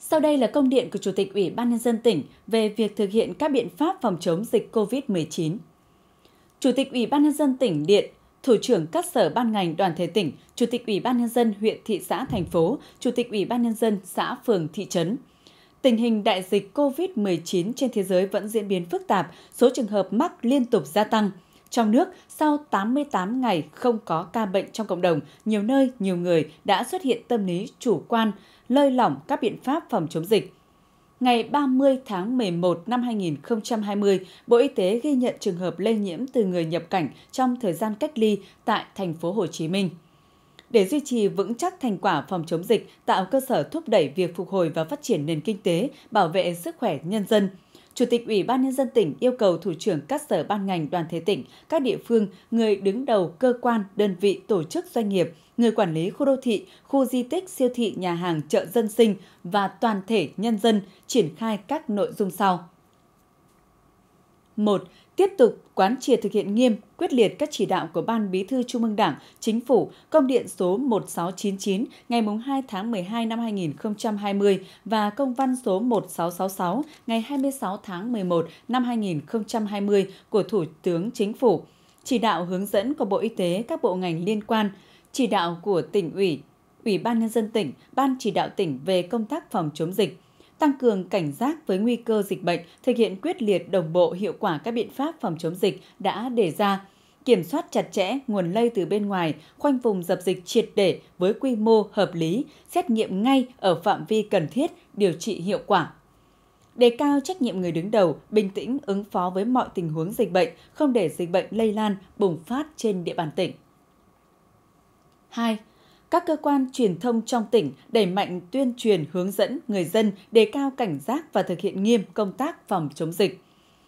Sau đây là công điện của Chủ tịch Ủy ban Nhân dân tỉnh về việc thực hiện các biện pháp phòng chống dịch COVID-19. Chủ tịch Ủy ban Nhân dân tỉnh điện Thủ trưởng các sở ban ngành đoàn thể tỉnh, Chủ tịch Ủy ban Nhân dân huyện thị xã thành phố, Chủ tịch Ủy ban Nhân dân xã phường thị trấn. Tình hình đại dịch COVID-19 trên thế giới vẫn diễn biến phức tạp, số trường hợp mắc liên tục gia tăng – trong nước, sau 88 ngày không có ca bệnh trong cộng đồng, nhiều nơi, nhiều người đã xuất hiện tâm lý chủ quan, lơi lỏng các biện pháp phòng chống dịch. Ngày 30 tháng 11 năm 2020, Bộ Y tế ghi nhận trường hợp lây nhiễm từ người nhập cảnh trong thời gian cách ly tại thành phố Hồ Chí Minh. Để duy trì vững chắc thành quả phòng chống dịch, tạo cơ sở thúc đẩy việc phục hồi và phát triển nền kinh tế, bảo vệ sức khỏe nhân dân – Chủ tịch Ủy ban Nhân dân tỉnh yêu cầu thủ trưởng các sở ban ngành đoàn thể tỉnh, các địa phương, người đứng đầu cơ quan, đơn vị, tổ chức doanh nghiệp, người quản lý khu đô thị, khu di tích, siêu thị, nhà hàng, chợ dân sinh và toàn thể nhân dân triển khai các nội dung sau. 1 tiếp tục quán triệt thực hiện nghiêm, quyết liệt các chỉ đạo của Ban Bí thư Trung ương Đảng, Chính phủ, công điện số 1699 ngày 2 tháng 12 năm 2020 và công văn số 1666 ngày 26 tháng 11 năm 2020 của Thủ tướng Chính phủ, chỉ đạo hướng dẫn của Bộ Y tế các bộ ngành liên quan, chỉ đạo của tỉnh ủy, Ủy ban Nhân dân tỉnh, Ban chỉ đạo tỉnh về công tác phòng chống dịch – tăng cường cảnh giác với nguy cơ dịch bệnh, thực hiện quyết liệt đồng bộ hiệu quả các biện pháp phòng chống dịch đã đề ra, kiểm soát chặt chẽ nguồn lây từ bên ngoài, khoanh vùng dập dịch triệt để với quy mô hợp lý, xét nghiệm ngay ở phạm vi cần thiết, điều trị hiệu quả. Đề cao trách nhiệm người đứng đầu, bình tĩnh ứng phó với mọi tình huống dịch bệnh, không để dịch bệnh lây lan, bùng phát trên địa bàn tỉnh. 2 các cơ quan truyền thông trong tỉnh đẩy mạnh tuyên truyền hướng dẫn người dân đề cao cảnh giác và thực hiện nghiêm công tác phòng chống dịch.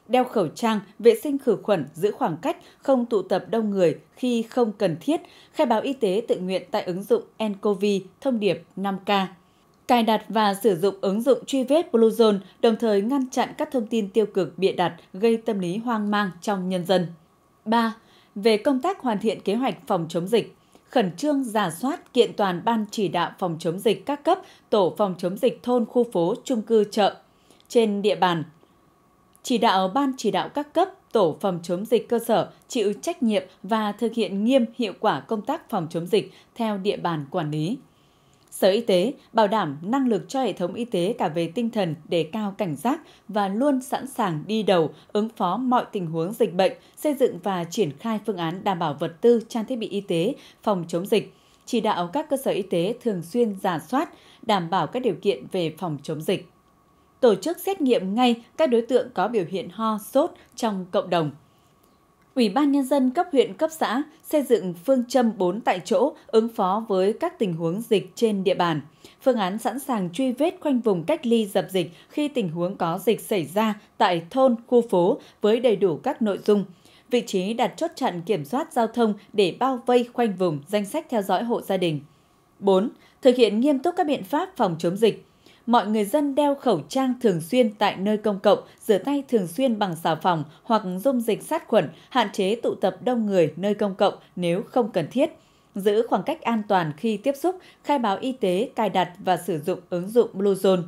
Đeo khẩu trang, vệ sinh khử khuẩn, giữ khoảng cách, không tụ tập đông người khi không cần thiết, khai báo y tế tự nguyện tại ứng dụng nCoV, thông điệp 5K. Cài đặt và sử dụng ứng dụng truy vết Bluezone, đồng thời ngăn chặn các thông tin tiêu cực bịa đặt gây tâm lý hoang mang trong nhân dân. 3. Về công tác hoàn thiện kế hoạch phòng chống dịch, khẩn trương giả soát kiện toàn ban chỉ đạo phòng chống dịch các cấp, tổ phòng chống dịch thôn khu phố, trung cư chợ trên địa bàn. Chỉ đạo ban chỉ đạo các cấp, tổ phòng chống dịch cơ sở chịu trách nhiệm và thực hiện nghiêm hiệu quả công tác phòng chống dịch theo địa bàn quản lý. Sở Y tế bảo đảm năng lực cho hệ thống y tế cả về tinh thần để cao cảnh giác và luôn sẵn sàng đi đầu ứng phó mọi tình huống dịch bệnh, xây dựng và triển khai phương án đảm bảo vật tư trang thiết bị y tế phòng chống dịch, chỉ đạo các cơ sở y tế thường xuyên giả soát, đảm bảo các điều kiện về phòng chống dịch. Tổ chức xét nghiệm ngay các đối tượng có biểu hiện ho, sốt trong cộng đồng – Ủy ban Nhân dân cấp huyện cấp xã xây dựng phương châm 4 tại chỗ ứng phó với các tình huống dịch trên địa bàn. Phương án sẵn sàng truy vết khoanh vùng cách ly dập dịch khi tình huống có dịch xảy ra tại thôn, khu phố với đầy đủ các nội dung vị trí đặt chốt chặn kiểm soát giao thông để bao vây khoanh vùng danh sách theo dõi hộ gia đình. 4. Thực hiện nghiêm túc các biện pháp phòng chống dịch mọi người dân đeo khẩu trang thường xuyên tại nơi công cộng, rửa tay thường xuyên bằng xà phòng hoặc dung dịch sát khuẩn, hạn chế tụ tập đông người nơi công cộng nếu không cần thiết. Giữ khoảng cách an toàn khi tiếp xúc, khai báo y tế, cài đặt và sử dụng ứng dụng Bluezone.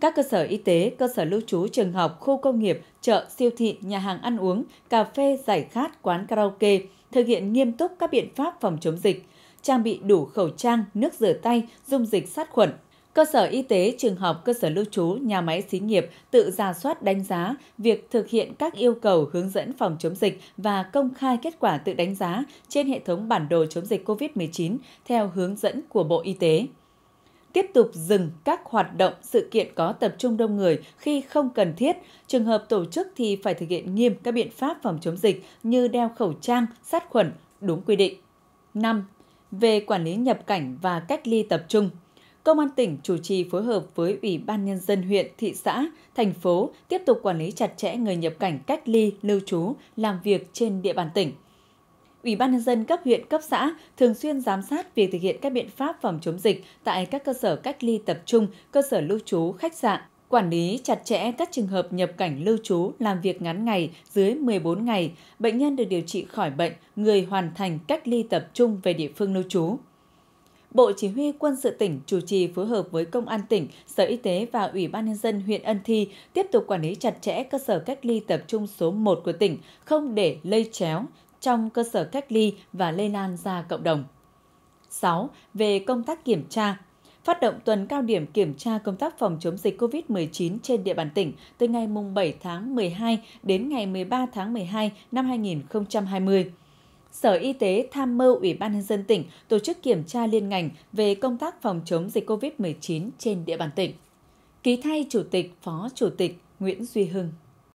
Các cơ sở y tế, cơ sở lưu trú, trường học, khu công nghiệp, chợ, siêu thị, nhà hàng ăn uống, cà phê, giải khát, quán karaoke thực hiện nghiêm túc các biện pháp phòng chống dịch, trang bị đủ khẩu trang, nước rửa tay, dung dịch sát khuẩn, Cơ sở y tế, trường học, cơ sở lưu trú, nhà máy xí nghiệp tự ra soát đánh giá việc thực hiện các yêu cầu hướng dẫn phòng chống dịch và công khai kết quả tự đánh giá trên hệ thống bản đồ chống dịch COVID-19 theo hướng dẫn của Bộ Y tế. Tiếp tục dừng các hoạt động sự kiện có tập trung đông người khi không cần thiết, trường hợp tổ chức thì phải thực hiện nghiêm các biện pháp phòng chống dịch như đeo khẩu trang, sát khuẩn đúng quy định. 5. Về quản lý nhập cảnh và cách ly tập trung – Công an tỉnh chủ trì phối hợp với Ủy ban Nhân dân huyện, thị xã, thành phố tiếp tục quản lý chặt chẽ người nhập cảnh cách ly, lưu trú, làm việc trên địa bàn tỉnh. Ủy ban nhân dân cấp huyện, cấp xã thường xuyên giám sát việc thực hiện các biện pháp phòng chống dịch tại các cơ sở cách ly tập trung, cơ sở lưu trú, khách sạn, quản lý chặt chẽ các trường hợp nhập cảnh lưu trú làm việc ngắn ngày dưới 14 ngày, bệnh nhân được điều trị khỏi bệnh, người hoàn thành cách ly tập trung về địa phương lưu trú. Bộ Chỉ huy Quân sự tỉnh chủ trì phối hợp với Công an tỉnh, Sở Y tế và Ủy ban Nhân dân huyện Ân Thi tiếp tục quản lý chặt chẽ cơ sở cách ly tập trung số 1 của tỉnh, không để lây chéo trong cơ sở cách ly và lây lan ra cộng đồng. 6. Về công tác kiểm tra, phát động tuần cao điểm kiểm tra công tác phòng chống dịch COVID-19 trên địa bàn tỉnh từ ngày 7 tháng 12 đến ngày 13 tháng 12 năm 2020. Sở Y tế tham mưu Ủy ban nhân dân tỉnh tổ chức kiểm tra liên ngành về công tác phòng chống dịch COVID-19 trên địa bàn tỉnh. Ký thay Chủ tịch, Phó Chủ tịch Nguyễn Duy Hưng.